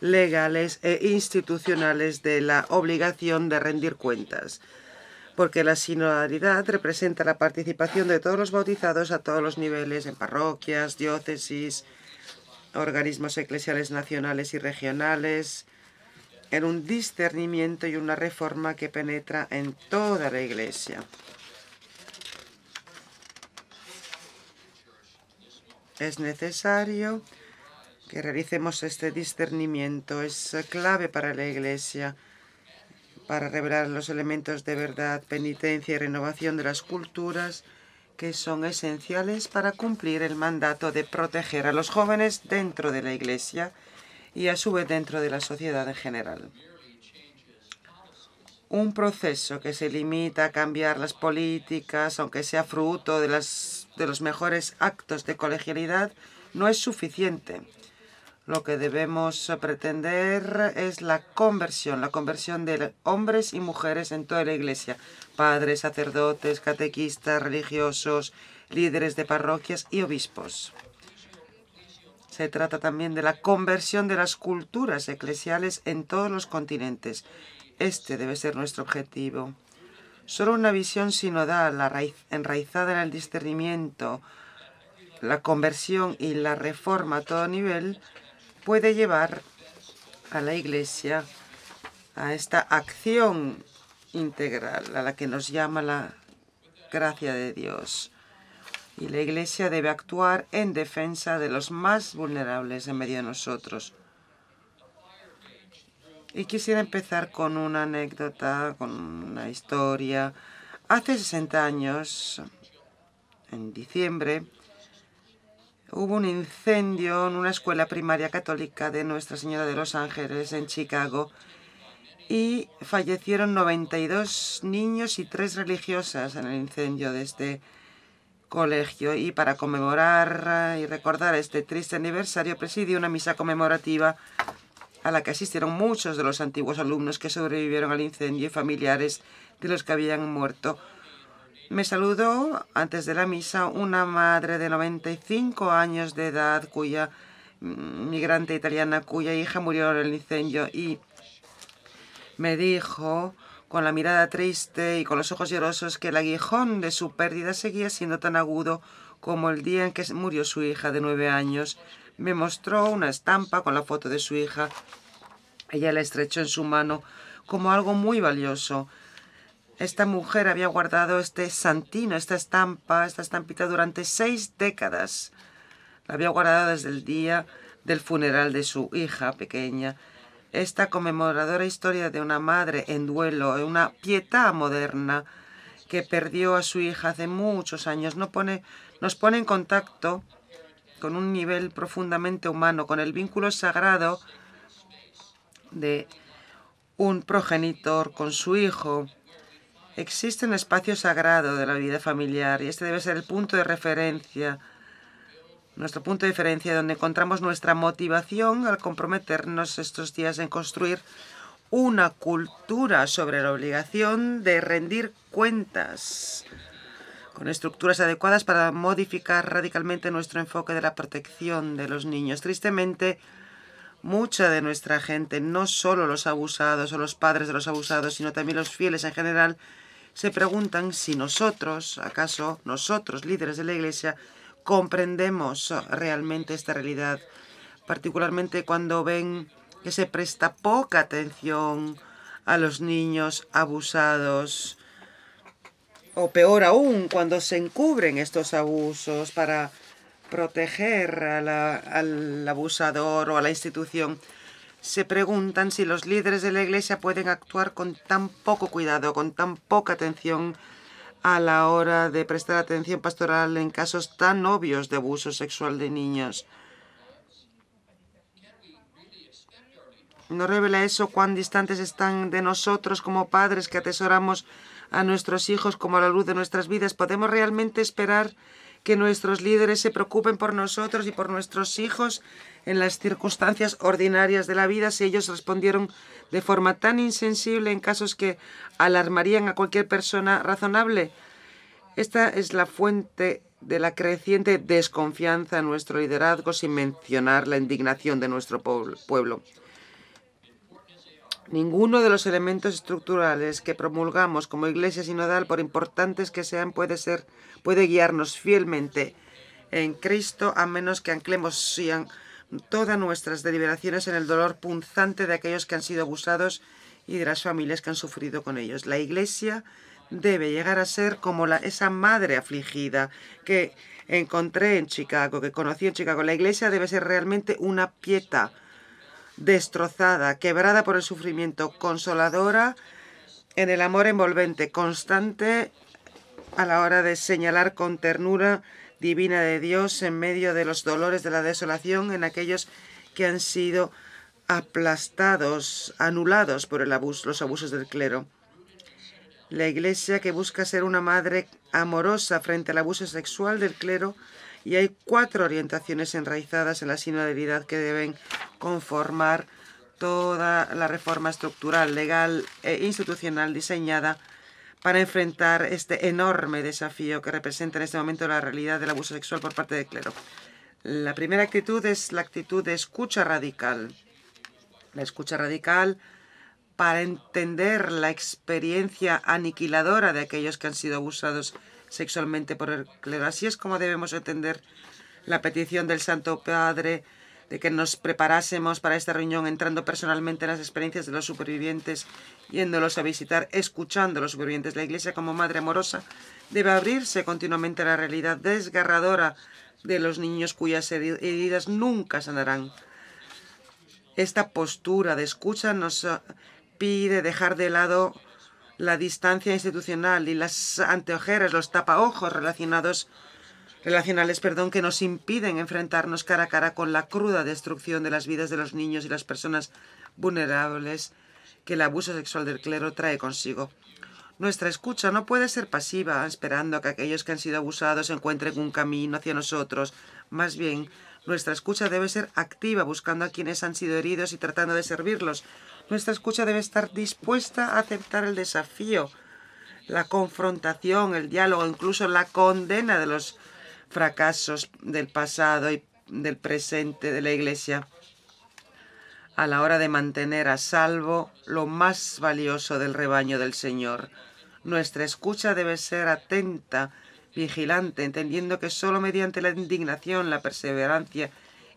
legales e institucionales de la obligación de rendir cuentas, porque la sinodalidad representa la participación de todos los bautizados a todos los niveles, en parroquias, diócesis, organismos eclesiales nacionales y regionales, en un discernimiento y una reforma que penetra en toda la Iglesia. Es necesario que realicemos este discernimiento. Es clave para la Iglesia, para revelar los elementos de verdad, penitencia y renovación de las culturas que son esenciales para cumplir el mandato de proteger a los jóvenes dentro de la Iglesia y a su vez dentro de la sociedad en general. Un proceso que se limita a cambiar las políticas, aunque sea fruto de, los mejores actos de colegialidad, no es suficiente. Lo que debemos pretender es la conversión, la conversión de hombres y mujeres en toda la iglesia, padres, sacerdotes, catequistas, religiosos, líderes de parroquias y obispos. Se trata también de la conversión de las culturas eclesiales en todos los continentes. Este debe ser nuestro objetivo. Solo una visión sinodal, enraizada en el discernimiento, la conversión y la reforma a todo nivel, puede llevar a la Iglesia a esta acción integral a la que nos llama la gracia de Dios. Y la Iglesia debe actuar en defensa de los más vulnerables en medio de nosotros. Y quisiera empezar con una anécdota, con una historia. Hace 60 años, en diciembre, hubo un incendio en una escuela primaria católica de Nuestra Señora de los Ángeles en Chicago y fallecieron 92 niños y tres religiosas en el incendio de este colegio y para conmemorar y recordar este triste aniversario presidió una misa conmemorativa a la que asistieron muchos de los antiguos alumnos que sobrevivieron al incendio y familiares de los que habían muerto. Me saludó antes de la misa una madre de 95 años de edad, cuya migrante italiana, cuya hija murió en el incendio y me dijo con la mirada triste y con los ojos llorosos que el aguijón de su pérdida seguía siendo tan agudo como el día en que murió su hija de nueve años. Me mostró una estampa con la foto de su hija. Ella la estrechó en su mano como algo muy valioso. Esta mujer había guardado este santino, esta estampa, esta estampita durante seis décadas. La había guardado desde el día del funeral de su hija pequeña. Esta conmemoradora historia de una madre en duelo, una pietad moderna que perdió a su hija hace muchos años, pone, nos pone en contacto con un nivel profundamente humano, con el vínculo sagrado de un progenitor con su hijo. Existe un espacio sagrado de la vida familiar y este debe ser el punto de referencia, nuestro punto de referencia donde encontramos nuestra motivación al comprometernos estos días en construir una cultura sobre la obligación de rendir cuentas con estructuras adecuadas para modificar radicalmente nuestro enfoque de la protección de los niños. Tristemente, mucha de nuestra gente, no solo los abusados o los padres de los abusados, sino también los fieles en general, se preguntan si nosotros, acaso nosotros, líderes de la Iglesia, comprendemos realmente esta realidad, particularmente cuando ven que se presta poca atención a los niños abusados, o peor aún, cuando se encubren estos abusos para proteger al abusador o a la institución se preguntan si los líderes de la Iglesia pueden actuar con tan poco cuidado, con tan poca atención a la hora de prestar atención pastoral en casos tan obvios de abuso sexual de niños. ¿No revela eso cuán distantes están de nosotros como padres que atesoramos a nuestros hijos como a la luz de nuestras vidas? ¿Podemos realmente esperar que nuestros líderes se preocupen por nosotros y por nuestros hijos en las circunstancias ordinarias de la vida si ellos respondieron de forma tan insensible en casos que alarmarían a cualquier persona razonable. Esta es la fuente de la creciente desconfianza en nuestro liderazgo, sin mencionar la indignación de nuestro pueblo. Ninguno de los elementos estructurales que promulgamos como Iglesia Sinodal, por importantes que sean, puede, ser, puede guiarnos fielmente en Cristo, a menos que anclemos todas nuestras deliberaciones en el dolor punzante de aquellos que han sido abusados y de las familias que han sufrido con ellos. La Iglesia debe llegar a ser como la, esa madre afligida que encontré en Chicago, que conocí en Chicago. La Iglesia debe ser realmente una pieta destrozada, quebrada por el sufrimiento, consoladora en el amor envolvente, constante a la hora de señalar con ternura divina de Dios en medio de los dolores de la desolación en aquellos que han sido aplastados, anulados por el abuso, los abusos del clero. La Iglesia que busca ser una madre amorosa frente al abuso sexual del clero y hay cuatro orientaciones enraizadas en la sinodalidad que deben conformar toda la reforma estructural, legal e institucional diseñada para enfrentar este enorme desafío que representa en este momento la realidad del abuso sexual por parte del clero. La primera actitud es la actitud de escucha radical. La escucha radical para entender la experiencia aniquiladora de aquellos que han sido abusados sexualmente por el clero. Así es como debemos entender la petición del Santo Padre de que nos preparásemos para esta reunión entrando personalmente en las experiencias de los supervivientes, yéndolos a visitar, escuchando a los supervivientes. La Iglesia como madre amorosa debe abrirse continuamente a la realidad desgarradora de los niños cuyas heridas nunca sanarán. Esta postura de escucha nos ah, pide dejar de lado la distancia institucional y las anteojeras, los tapaojos relacionados relacionales, perdón, que nos impiden enfrentarnos cara a cara con la cruda destrucción de las vidas de los niños y las personas vulnerables que el abuso sexual del clero trae consigo. Nuestra escucha no puede ser pasiva, esperando a que aquellos que han sido abusados encuentren un camino hacia nosotros. Más bien, nuestra escucha debe ser activa, buscando a quienes han sido heridos y tratando de servirlos. Nuestra escucha debe estar dispuesta a aceptar el desafío, la confrontación, el diálogo, incluso la condena de los fracasos del pasado y del presente de la Iglesia a la hora de mantener a salvo lo más valioso del rebaño del Señor. Nuestra escucha debe ser atenta vigilante, entendiendo que solo mediante la indignación, la perseverancia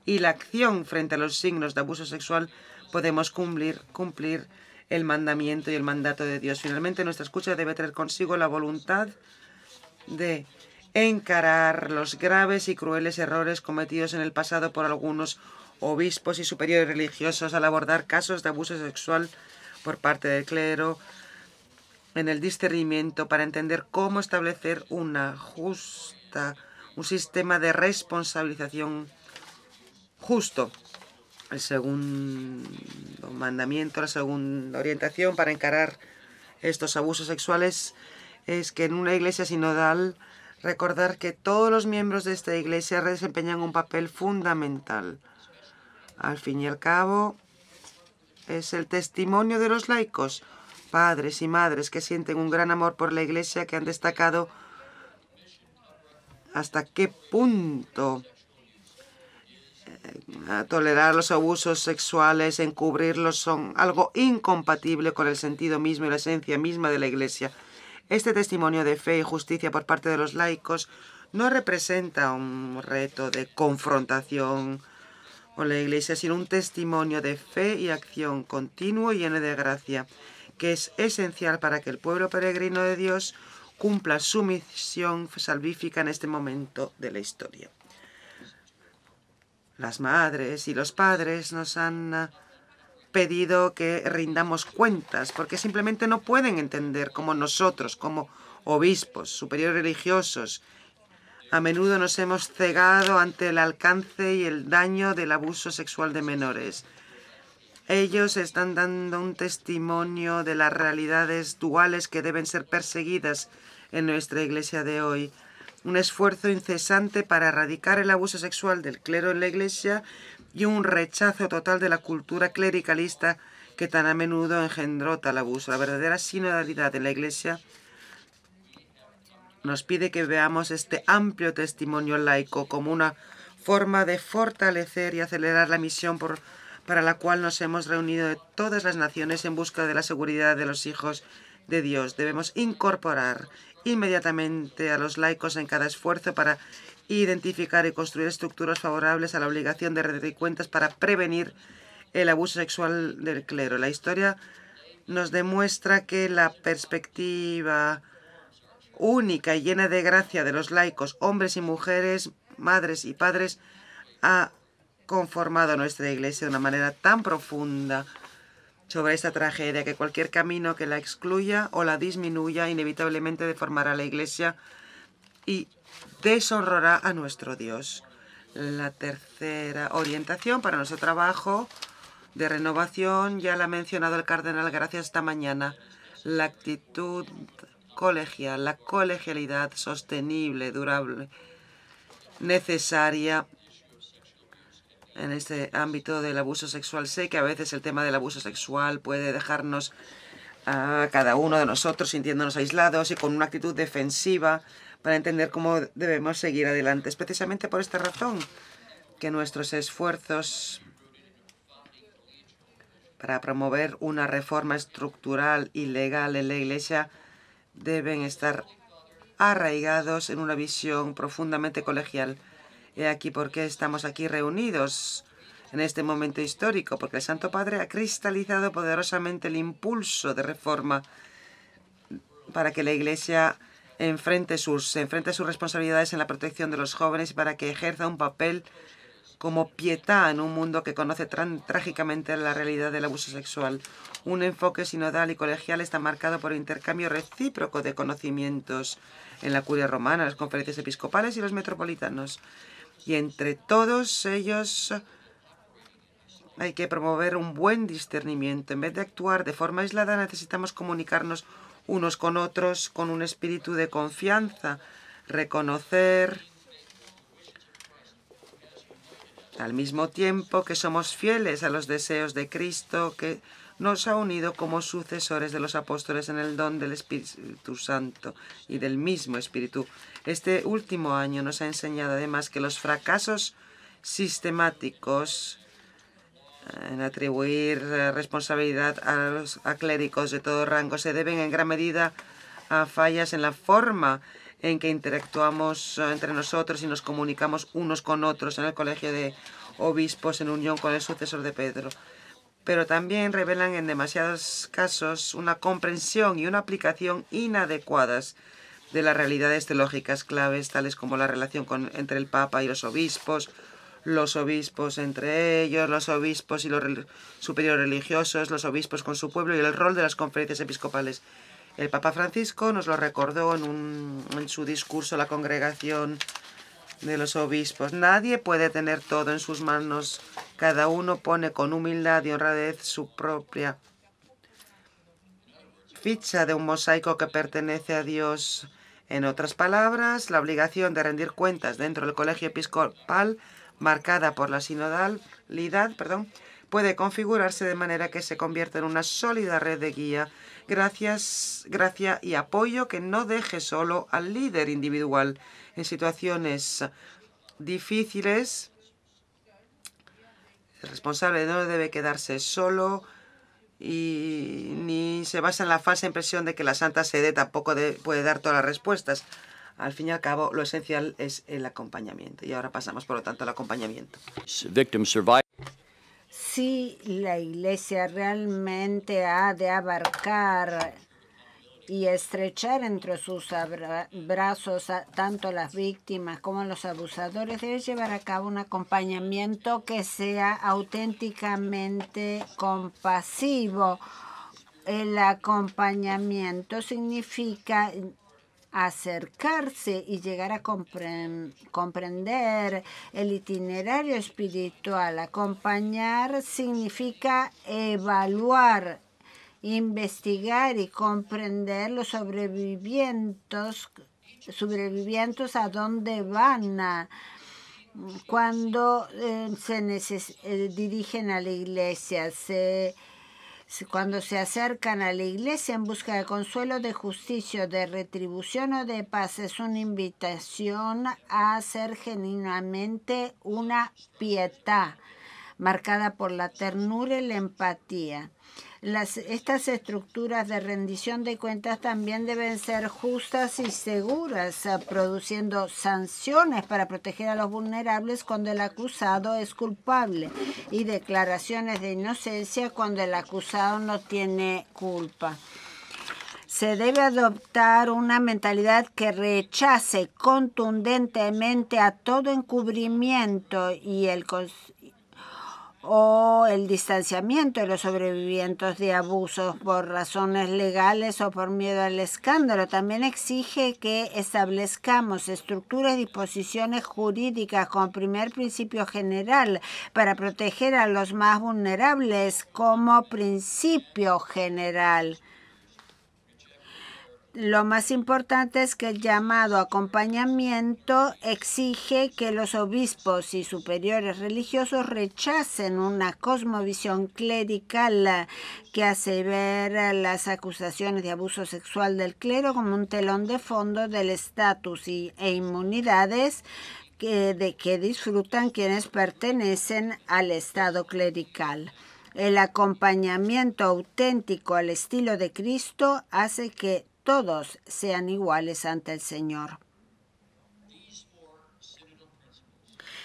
y la acción frente a los signos de abuso sexual podemos cumplir, cumplir el mandamiento y el mandato de Dios. Finalmente, nuestra escucha debe traer consigo la voluntad de encarar los graves y crueles errores cometidos en el pasado por algunos obispos y superiores religiosos al abordar casos de abuso sexual por parte del clero, en el discernimiento para entender cómo establecer una justa, un sistema de responsabilización justo. El segundo mandamiento, la segunda orientación para encarar estos abusos sexuales es que en una iglesia sinodal recordar que todos los miembros de esta iglesia desempeñan un papel fundamental. Al fin y al cabo, es el testimonio de los laicos padres y madres que sienten un gran amor por la Iglesia, que han destacado hasta qué punto eh, tolerar los abusos sexuales, encubrirlos, son algo incompatible con el sentido mismo y la esencia misma de la Iglesia. Este testimonio de fe y justicia por parte de los laicos no representa un reto de confrontación con la Iglesia, sino un testimonio de fe y acción continuo y lleno de gracia que es esencial para que el pueblo peregrino de Dios cumpla su misión salvífica en este momento de la historia. Las madres y los padres nos han ah, pedido que rindamos cuentas, porque simplemente no pueden entender cómo nosotros, como obispos, superiores religiosos, a menudo nos hemos cegado ante el alcance y el daño del abuso sexual de menores. Ellos están dando un testimonio de las realidades duales que deben ser perseguidas en nuestra iglesia de hoy. Un esfuerzo incesante para erradicar el abuso sexual del clero en la iglesia y un rechazo total de la cultura clericalista que tan a menudo engendró tal abuso. La verdadera sinodalidad de la iglesia nos pide que veamos este amplio testimonio laico como una forma de fortalecer y acelerar la misión por para la cual nos hemos reunido de todas las naciones en busca de la seguridad de los hijos de Dios. Debemos incorporar inmediatamente a los laicos en cada esfuerzo para identificar y construir estructuras favorables a la obligación de rendir cuentas para prevenir el abuso sexual del clero. La historia nos demuestra que la perspectiva única y llena de gracia de los laicos, hombres y mujeres, madres y padres, ha conformado nuestra iglesia de una manera tan profunda sobre esta tragedia que cualquier camino que la excluya o la disminuya inevitablemente deformará la iglesia y deshonrará a nuestro Dios. La tercera orientación para nuestro trabajo de renovación ya la ha mencionado el cardenal Gracias esta mañana. La actitud colegial, la colegialidad sostenible, durable, necesaria en este ámbito del abuso sexual. Sé que a veces el tema del abuso sexual puede dejarnos a cada uno de nosotros sintiéndonos aislados y con una actitud defensiva para entender cómo debemos seguir adelante. Es precisamente por esta razón que nuestros esfuerzos para promover una reforma estructural y legal en la Iglesia deben estar arraigados en una visión profundamente colegial y aquí por qué estamos aquí reunidos en este momento histórico, porque el Santo Padre ha cristalizado poderosamente el impulso de reforma para que la Iglesia enfrente sus, sus responsabilidades en la protección de los jóvenes y para que ejerza un papel como pietá en un mundo que conoce trágicamente la realidad del abuso sexual. Un enfoque sinodal y colegial está marcado por el intercambio recíproco de conocimientos en la curia romana, las conferencias episcopales y los metropolitanos y entre todos ellos hay que promover un buen discernimiento. En vez de actuar de forma aislada, necesitamos comunicarnos unos con otros con un espíritu de confianza, reconocer al mismo tiempo que somos fieles a los deseos de Cristo que nos ha unido como sucesores de los apóstoles en el don del Espíritu Santo y del mismo Espíritu. Este último año nos ha enseñado además que los fracasos sistemáticos eh, en atribuir eh, responsabilidad a los acléricos clérigos de todo rango se deben en gran medida a fallas en la forma en que interactuamos eh, entre nosotros y nos comunicamos unos con otros en el colegio de obispos en unión con el sucesor de Pedro. Pero también revelan en demasiados casos una comprensión y una aplicación inadecuadas de las realidades teológicas claves, tales como la relación con, entre el Papa y los obispos, los obispos entre ellos, los obispos y los superior superiores religiosos, los obispos con su pueblo y el rol de las conferencias episcopales. El Papa Francisco nos lo recordó en, un, en su discurso a la congregación de los obispos. Nadie puede tener todo en sus manos. Cada uno pone con humildad y honradez su propia ficha de un mosaico que pertenece a Dios. En otras palabras, la obligación de rendir cuentas dentro del colegio episcopal, marcada por la sinodalidad, perdón, puede configurarse de manera que se convierta en una sólida red de guía, gracias, gracia y apoyo que no deje solo al líder individual en situaciones difíciles. El responsable no debe quedarse solo, y ni se basa en la falsa impresión de que la Santa Sede tampoco puede dar todas las respuestas. Al fin y al cabo, lo esencial es el acompañamiento. Y ahora pasamos, por lo tanto, al acompañamiento. Si la Iglesia realmente ha de abarcar y estrechar entre sus brazos tanto a las víctimas como a los abusadores, debe llevar a cabo un acompañamiento que sea auténticamente compasivo. El acompañamiento significa acercarse y llegar a comprender el itinerario espiritual. Acompañar significa evaluar investigar y comprender los sobrevivientes, sobrevivientes a dónde van cuando eh, se eh, dirigen a la iglesia, cuando se acercan a la iglesia en busca de consuelo, de justicia, de retribución o de paz. Es una invitación a ser genuinamente una pietad marcada por la ternura y la empatía. Las, estas estructuras de rendición de cuentas también deben ser justas y seguras, ah, produciendo sanciones para proteger a los vulnerables cuando el acusado es culpable y declaraciones de inocencia cuando el acusado no tiene culpa se debe adoptar una mentalidad que rechace contundentemente a todo encubrimiento y el, o el distanciamiento de los sobrevivientes de abusos por razones legales o por miedo al escándalo. También exige que establezcamos estructuras y disposiciones jurídicas con primer principio general para proteger a los más vulnerables como principio general. Lo más importante es que el llamado acompañamiento exige que los obispos y superiores religiosos rechacen una cosmovisión clerical que hace ver las acusaciones de abuso sexual del clero como un telón de fondo del estatus e inmunidades que, de que disfrutan quienes pertenecen al Estado clerical. El acompañamiento auténtico al estilo de Cristo hace que todos sean iguales ante el Señor.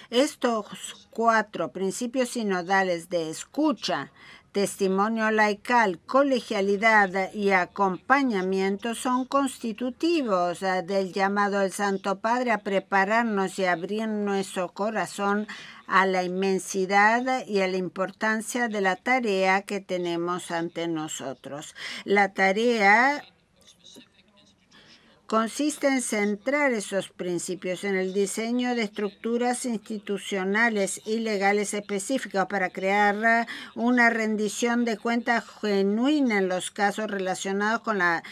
Estos cuatro principios sinodales de escucha, testimonio laical, colegialidad y acompañamiento son constitutivos eh, del llamado del Santo Padre a prepararnos y abrir nuestro corazón a la inmensidad y a la importancia de la tarea que tenemos ante nosotros. La tarea consiste en centrar esos principios en el diseño de estructuras institucionales y legales específicas para crear una rendición de cuentas genuina en los casos relacionados con la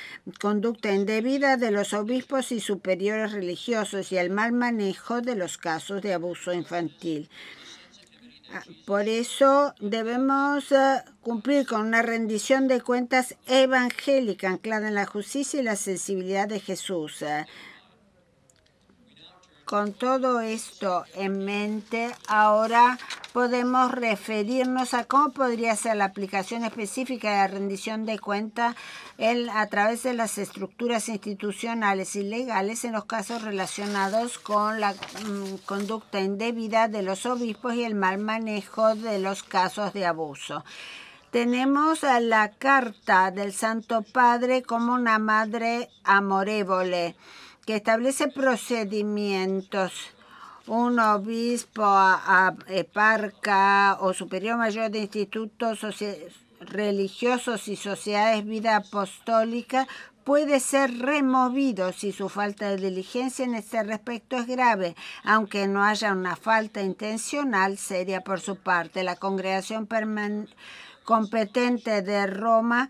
conducta indebida de los obispos y superiores religiosos y el mal manejo de los casos de abuso infantil. Ah, por eso debemos eh, cumplir con una rendición de cuentas evangélica anclada en la justicia y la sensibilidad de Jesús. Eh. Con todo esto en mente, ahora podemos referirnos a cómo podría ser la aplicación específica de la rendición de cuentas a través de las estructuras institucionales y legales en los casos relacionados con la mm, conducta indebida de los obispos y el mal manejo de los casos de abuso. Tenemos a la carta del Santo Padre como una madre amorevole que establece procedimientos. Un obispo eh, parca o superior mayor de institutos religiosos y sociedades vida apostólica puede ser removido si su falta de diligencia en este respecto es grave, aunque no haya una falta intencional seria por su parte. La congregación permanente competente de Roma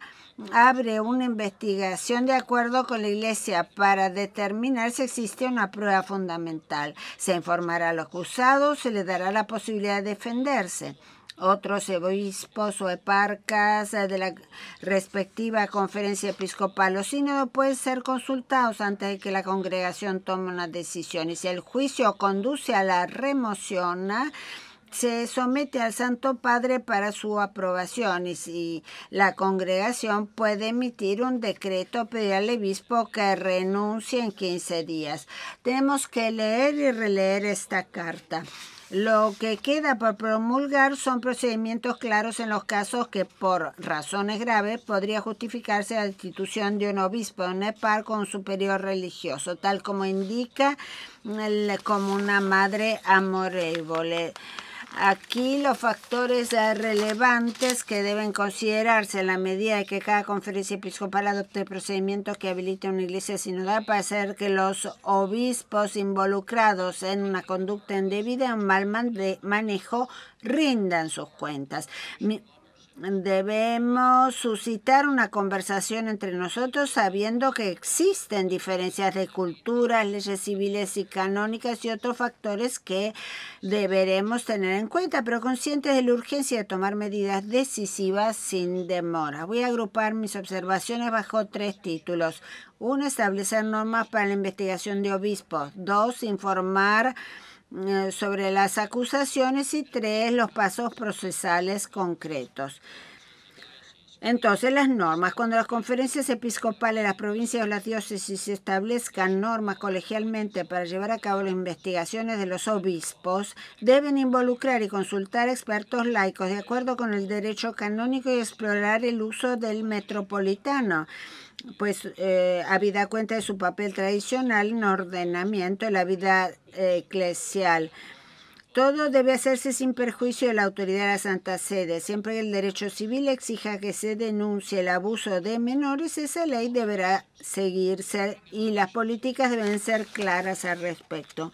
abre una investigación de acuerdo con la Iglesia para determinar si existe una prueba fundamental. Se informará a los acusados, se le dará la posibilidad de defenderse. Otros obispos o eparcas de la respectiva conferencia episcopal o sínodo pueden ser consultados antes de que la congregación tome una decisión. Y si el juicio conduce a la remoción, se somete al Santo Padre para su aprobación y si la congregación puede emitir un decreto, pedir al obispo que renuncie en 15 días. Tenemos que leer y releer esta carta. Lo que queda por promulgar son procedimientos claros en los casos que por razones graves podría justificarse la destitución de un obispo en Nepal con un superior religioso, tal como indica como una madre amorevole. Aquí los factores eh, relevantes que deben considerarse en la medida en que cada conferencia episcopal adopte procedimiento que habilite una iglesia sinodal para hacer que los obispos involucrados en una conducta indebida o mal manejo rindan sus cuentas debemos suscitar una conversación entre nosotros sabiendo que existen diferencias de culturas, leyes civiles y canónicas y otros factores que deberemos tener en cuenta, pero conscientes de la urgencia de tomar medidas decisivas sin demora. Voy a agrupar mis observaciones bajo tres títulos. Uno, establecer normas para la investigación de obispos. Dos, informar eh, sobre las acusaciones y tres, los pasos procesales concretos. Entonces, las normas. Cuando las conferencias episcopales, las provincias o las diócesis establezcan normas colegialmente para llevar a cabo las investigaciones de los obispos, deben involucrar y consultar expertos laicos de acuerdo con el derecho canónico y explorar el uso del metropolitano pues eh, habida cuenta de su papel tradicional en ordenamiento de la vida eh, eclesial. Todo debe hacerse sin perjuicio de la autoridad de la Santa Sede. Siempre que el derecho civil exija que se denuncie el abuso de menores, esa ley deberá seguirse y las políticas deben ser claras al respecto.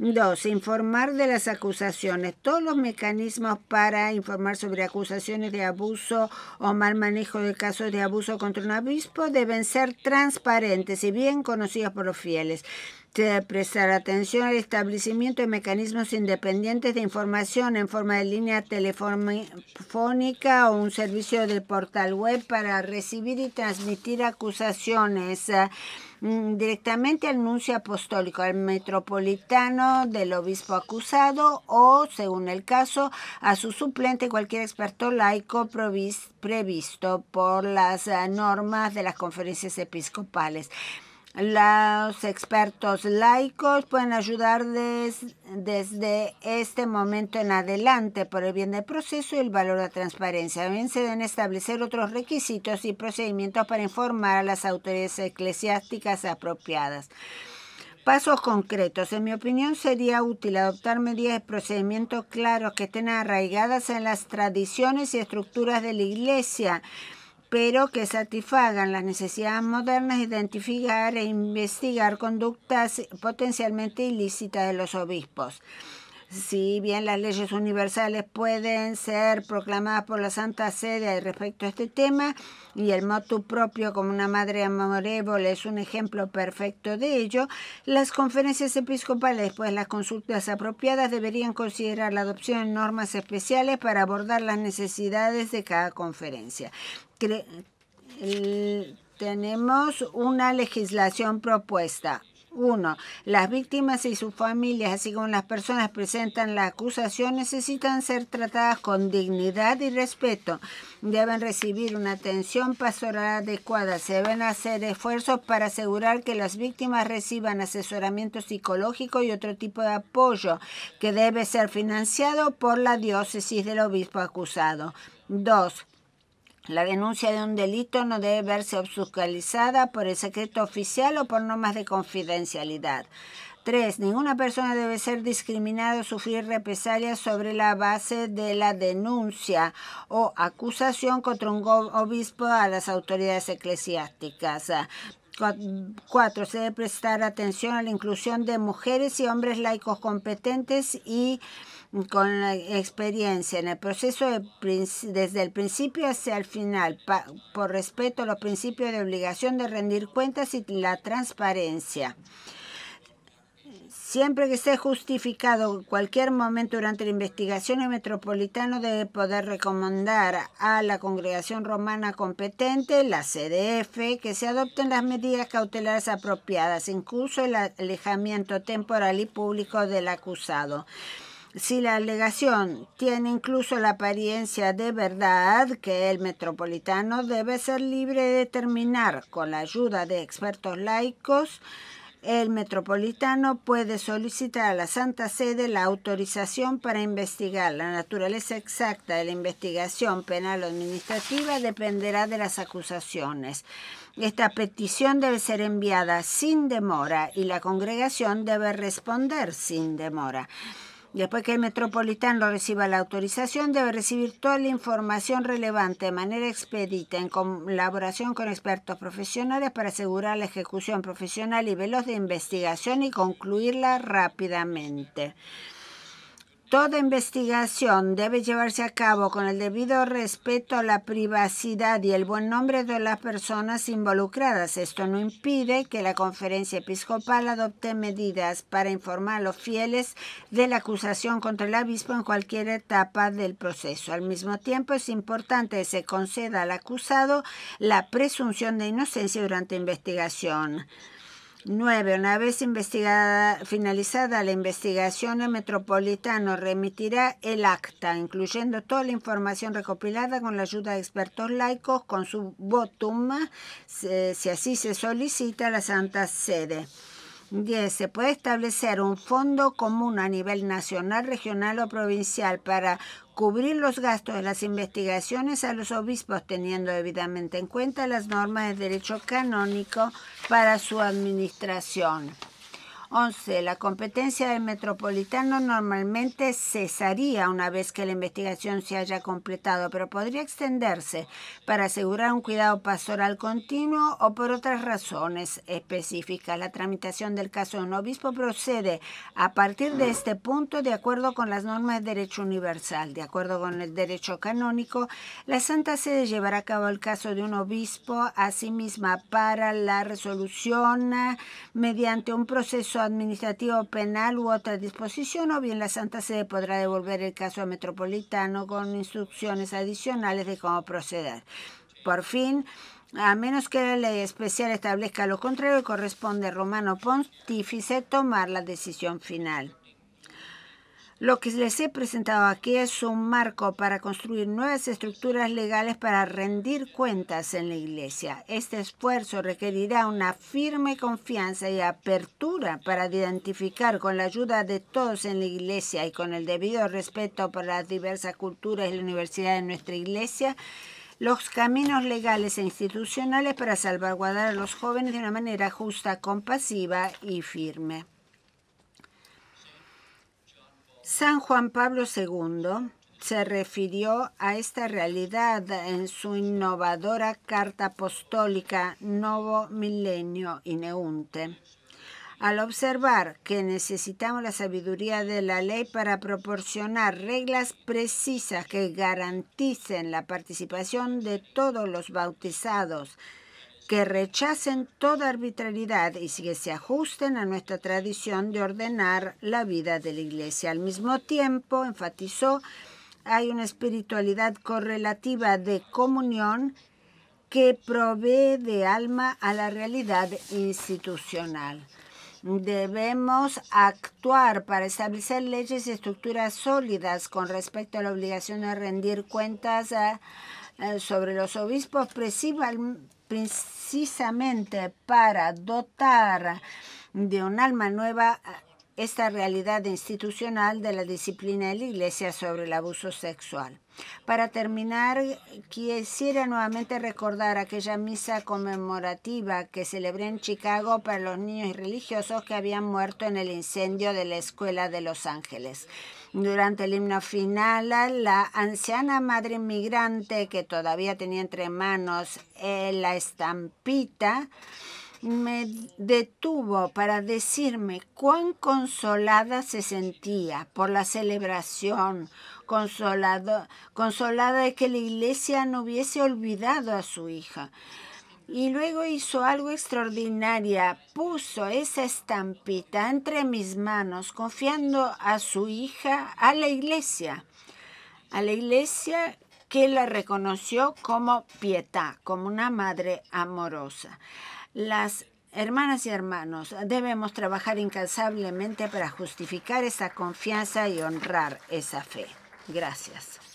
Dos, informar de las acusaciones. Todos los mecanismos para informar sobre acusaciones de abuso o mal manejo de casos de abuso contra un obispo deben ser transparentes y bien conocidos por los fieles prestar atención al establecimiento de mecanismos independientes de información en forma de línea telefónica o un servicio de portal web para recibir y transmitir acusaciones eh, mm, directamente al nuncio apostólico, al metropolitano del obispo acusado o, según el caso, a su suplente, cualquier experto laico previsto por las eh, normas de las conferencias episcopales. Los expertos laicos pueden ayudar desde este momento en adelante por el bien del proceso y el valor de la transparencia. También se deben establecer otros requisitos y procedimientos para informar a las autoridades eclesiásticas apropiadas. Pasos concretos. En mi opinión, sería útil adoptar medidas y procedimientos claros que estén arraigadas en las tradiciones y estructuras de la Iglesia pero que satisfagan las necesidades modernas, identificar e investigar conductas potencialmente ilícitas de los obispos. Si bien las leyes universales pueden ser proclamadas por la Santa Sede respecto a este tema, y el motu propio como una madre amorevole es un ejemplo perfecto de ello, las conferencias episcopales, después pues las consultas apropiadas, deberían considerar la adopción de normas especiales para abordar las necesidades de cada conferencia tenemos una legislación propuesta. Uno, las víctimas y sus familias, así como las personas presentan la acusación, necesitan ser tratadas con dignidad y respeto. Deben recibir una atención pastoral adecuada. Se deben hacer esfuerzos para asegurar que las víctimas reciban asesoramiento psicológico y otro tipo de apoyo que debe ser financiado por la diócesis del obispo acusado. Dos, la denuncia de un delito no debe verse obstaculizada por el secreto oficial o por normas de confidencialidad. Tres, Ninguna persona debe ser discriminada o sufrir represalias sobre la base de la denuncia o acusación contra un obispo a las autoridades eclesiásticas. Cuatro, Se debe prestar atención a la inclusión de mujeres y hombres laicos competentes y con la experiencia en el proceso desde el principio hacia el final, por respeto a los principios de obligación de rendir cuentas y la transparencia siempre que esté justificado cualquier momento durante la investigación, el metropolitano debe poder recomendar a la congregación romana competente, la CDF, que se adopten las medidas cautelares apropiadas, incluso el alejamiento temporal y público del acusado si la alegación tiene incluso la apariencia de verdad, que el metropolitano debe ser libre de determinar, con la ayuda de expertos laicos, el metropolitano puede solicitar a la Santa Sede la autorización para investigar. La naturaleza exacta de la investigación penal o administrativa dependerá de las acusaciones. Esta petición debe ser enviada sin demora y la congregación debe responder sin demora. Después que el Metropolitano reciba la autorización, debe recibir toda la información relevante de manera expedita en colaboración con expertos profesionales para asegurar la ejecución profesional y veloz de investigación y concluirla rápidamente. Toda investigación debe llevarse a cabo con el debido respeto a la privacidad y el buen nombre de las personas involucradas. Esto no impide que la conferencia episcopal adopte medidas para informar a los fieles de la acusación contra el obispo en cualquier etapa del proceso. Al mismo tiempo, es importante que se conceda al acusado la presunción de inocencia durante investigación. 9. Una vez finalizada la investigación, el metropolitano remitirá el acta, incluyendo toda la información recopilada con la ayuda de expertos laicos, con su votum, eh, si así se solicita, la Santa Sede. 10. Se puede establecer un fondo común a nivel nacional, regional o provincial para cubrir los gastos de las investigaciones a los obispos, teniendo debidamente en cuenta las normas de derecho canónico para su administración. 11. La competencia del metropolitano normalmente cesaría una vez que la investigación se haya completado, pero podría extenderse para asegurar un cuidado pastoral continuo o por otras razones específicas. La tramitación del caso de un obispo procede a partir de este punto de acuerdo con las normas de derecho universal. De acuerdo con el derecho canónico, la Santa Sede llevará a cabo el caso de un obispo a sí misma para la resolución ah, mediante un proceso administrativo penal u otra disposición o bien la Santa Sede podrá devolver el caso a Metropolitano con instrucciones adicionales de cómo proceder. Por fin, a menos que la ley especial establezca lo contrario, corresponde a Romano Pontífice tomar la decisión final. Lo que les he presentado aquí es un marco para construir nuevas estructuras legales para rendir cuentas en la Iglesia. Este esfuerzo requerirá una firme confianza y apertura para identificar con la ayuda de todos en la Iglesia y con el debido respeto por las diversas culturas y la universidad de nuestra Iglesia los caminos legales e institucionales para salvaguardar a los jóvenes de una manera justa, compasiva y firme. San Juan Pablo II se refirió a esta realidad en su innovadora carta apostólica Novo Milenio Ineunte. Al observar que necesitamos la sabiduría de la ley para proporcionar reglas precisas que garanticen la participación de todos los bautizados que rechacen toda arbitrariedad y que se ajusten a nuestra tradición de ordenar la vida de la Iglesia. Al mismo tiempo, enfatizó, hay una espiritualidad correlativa de comunión que provee de alma a la realidad institucional. Debemos actuar para establecer leyes y estructuras sólidas con respecto a la obligación de rendir cuentas eh, sobre los obispos, precisamente para dotar de un alma nueva eh, esta realidad institucional de la disciplina de la Iglesia sobre el abuso sexual. Para terminar, quisiera nuevamente recordar aquella misa conmemorativa que celebré en Chicago para los niños religiosos que habían muerto en el incendio de la Escuela de Los Ángeles. Durante el himno final, la anciana madre inmigrante, que todavía tenía entre manos eh, la estampita, me detuvo para decirme cuán consolada se sentía por la celebración, consolada de que la iglesia no hubiese olvidado a su hija y luego hizo algo extraordinario. Puso esa estampita entre mis manos, confiando a su hija, a la iglesia, a la iglesia que la reconoció como Pietá, como una madre amorosa. Las hermanas y hermanos, debemos trabajar incansablemente para justificar esa confianza y honrar esa fe. Gracias.